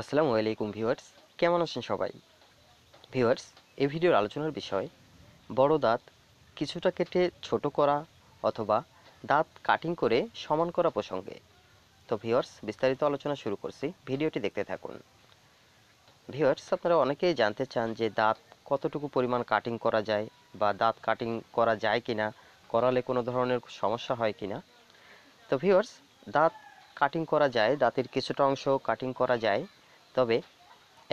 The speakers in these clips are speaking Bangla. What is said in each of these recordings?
আসসালামু আলাইকুম ভিউয়ার্স কেমন আছেন সবাই ভিউয়ার্স এই ভিডিওর আলোচনার বিষয় বড় দাঁত কিছুটা কেটে ছোট করা অথবা দাঁত কাটিং করে সমান করা প্রসঙ্গে তো ভিউয়ার্স বিস্তারিত আলোচনা শুরু করছি ভিডিওটি দেখতে থাকুন ভিউয়ার্স আপনারা অনেকেই জানতে চান যে দাঁত কতটুকু পরিমাণ কাটিং করা যায় বা দাঁত কাটিং করা যায় কিনা করালে কোনো ধরনের সমস্যা হয় কিনা তো ভিউয়ার্স দাঁত কাটিং করা যায় দাঁতের কিছুটা অংশ কাটিং করা যায় তবে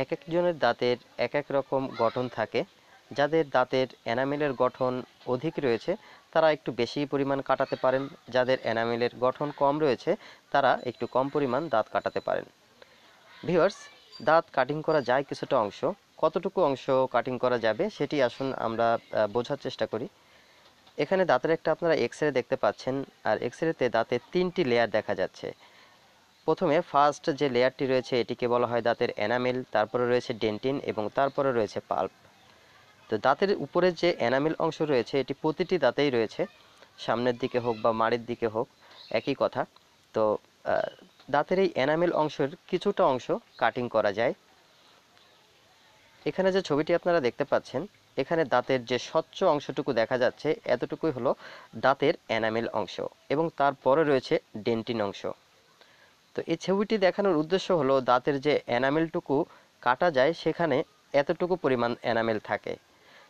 এক একজনের দাঁতের এক এক রকম গঠন থাকে যাদের দাঁতের এনামেলের গঠন অধিক রয়েছে তারা একটু বেশি পরিমাণ কাটাতে পারেন যাদের এনামেলের গঠন কম রয়েছে তারা একটু কম পরিমাণ দাঁত কাটাতে পারেন ভিওয়ার্স দাঁত কাটিং করা যায় কিছুটা অংশ কতটুকু অংশ কাটিং করা যাবে সেটি আসুন আমরা বোঝার চেষ্টা করি এখানে দাঁতের একটা আপনারা এক্স রে দেখতে পাচ্ছেন আর এক্স রেতে দাঁতের তিনটি লেয়ার দেখা যাচ্ছে প্রথমে ফার্স্ট যে লেয়ারটি রয়েছে এটিকে বলা হয় দাঁতের এনামেল তারপরে রয়েছে ডেন্টিন এবং তারপরে রয়েছে পাল্প তো দাঁতের উপরে যে এনামেল অংশ রয়েছে এটি প্রতিটি দাঁতেই রয়েছে সামনের দিকে হোক বা মাড়ির দিকে হোক একই কথা তো দাঁতের এই এনামেল অংশের কিছুটা অংশ কাটিং করা যায় এখানে যে ছবিটি আপনারা দেখতে পাচ্ছেন এখানে দাঁতের যে স্বচ্ছ অংশটুকু দেখা যাচ্ছে এতটুকুই হলো দাঁতের এনামেল অংশ এবং তারপরে রয়েছে ডেন্টিন অংশ তো এই ছবিটি দেখানোর উদ্দেশ্য হলো দাঁতের যে এনামেলটুকু কাটা যায় সেখানে এতটুকু পরিমাণ এনামেল থাকে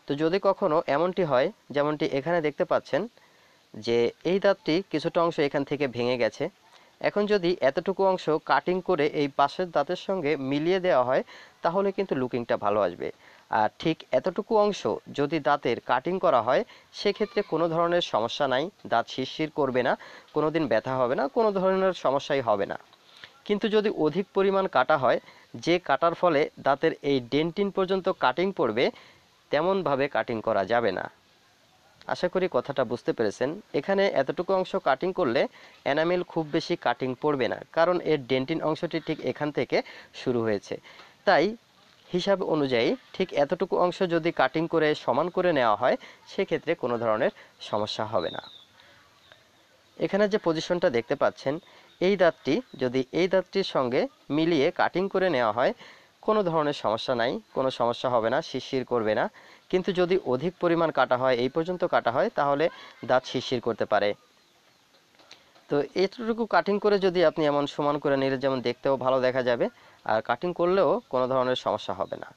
তো যদি কখনও এমনটি হয় যেমনটি এখানে দেখতে পাচ্ছেন যে এই দাঁতটি কিছুটা অংশ এখান থেকে ভেঙে গেছে এখন যদি এতটুকু অংশ কাটিং করে এই পাশের দাঁতের সঙ্গে মিলিয়ে দেওয়া হয় তাহলে কিন্তু লুকিংটা ভালো আসবে আর ঠিক এতটুকু অংশ যদি দাঁতের কাটিং করা হয় সেক্ষেত্রে কোনো ধরনের সমস্যা নাই দাঁত শিরশির করবে না কোনো দিন ব্যথা হবে না কোনো ধরনের সমস্যাই হবে না কিন্তু যদি অধিক পরিমাণ কাটা হয় যে কাটার ফলে দাঁতের এই ডেন্টিন পর্যন্ত কাটিং পড়বে তেমনভাবে কাটিং করা যাবে না আশা করি কথাটা বুঝতে পেরেছেন এখানে এতটুকু অংশ কাটিং করলে এনামেল খুব বেশি কাটিং পড়বে না কারণ এর ডেন্টিন অংশটি ঠিক এখান থেকে শুরু হয়েছে তাই হিসাব অনুযায়ী ঠিক এতটুকু অংশ যদি কাটিং করে সমান করে নেওয়া হয় সেক্ষেত্রে কোনো ধরনের সমস্যা হবে না এখানে যে পজিশনটা দেখতে পাচ্ছেন এই দাঁতটি যদি এই দাঁতটির সঙ্গে মিলিয়ে কাটিং করে নেওয়া হয় কোনো ধরনের সমস্যা নাই কোনো সমস্যা হবে না শিরশির করবে না কিন্তু যদি অধিক পরিমাণ কাটা হয় এই পর্যন্ত কাটা হয় তাহলে দাঁত শিরশির করতে পারে তো এতটুকু কাটিং করে যদি আপনি এমন সমান করে নিলে যেমন দেখতেও ভালো দেখা যাবে আর কাটিং করলেও কোনো ধরনের সমস্যা হবে না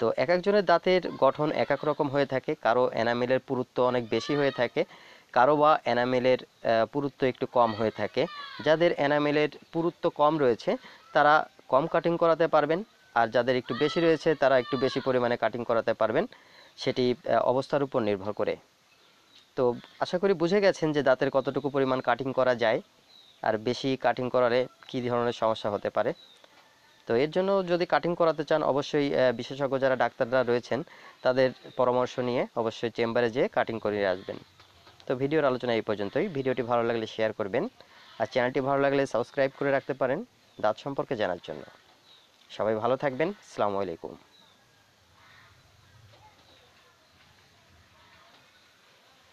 তো এক একজনের দাঁতের গঠন এক এক রকম হয়ে থাকে কারো এনামেলের পুরুত্ব অনেক বেশি হয়ে থাকে কারো বা এনামেলের পুরুত্ব একটু কম হয়ে থাকে যাদের এনামেলের পুরুত্ব কম রয়েছে তারা কম কাটিং করাতে পারবেন আর যাদের একটু বেশি রয়েছে তারা একটু বেশি পরিমাণে কাটিং করাতে পারবেন সেটি অবস্থার উপর নির্ভর করে তো আশা করি বুঝে গেছেন যে দাঁতের কতটুকু পরিমাণ কাটিং করা যায় আর বেশি কাটিং করালে কি ধরনের সমস্যা হতে পারে তো এর জন্য যদি কাটিং করাতে চান অবশ্যই বিশেষজ্ঞ যারা ডাক্তাররা রয়েছেন তাদের পরামর্শ নিয়ে অবশ্যই চেম্বারে যেয়ে কাটিং করিয়ে আসবেন তো ভিডিওর আলোচনা এই পর্যন্তই ভিডিওটি ভালো লাগলে শেয়ার করবেন আর চ্যানেলটি ভালো লাগলে সাবস্ক্রাইব করে রাখতে পারেন দাঁত সম্পর্কে জানার জন্য সবাই ভালো থাকবেন সালামু আলাইকুম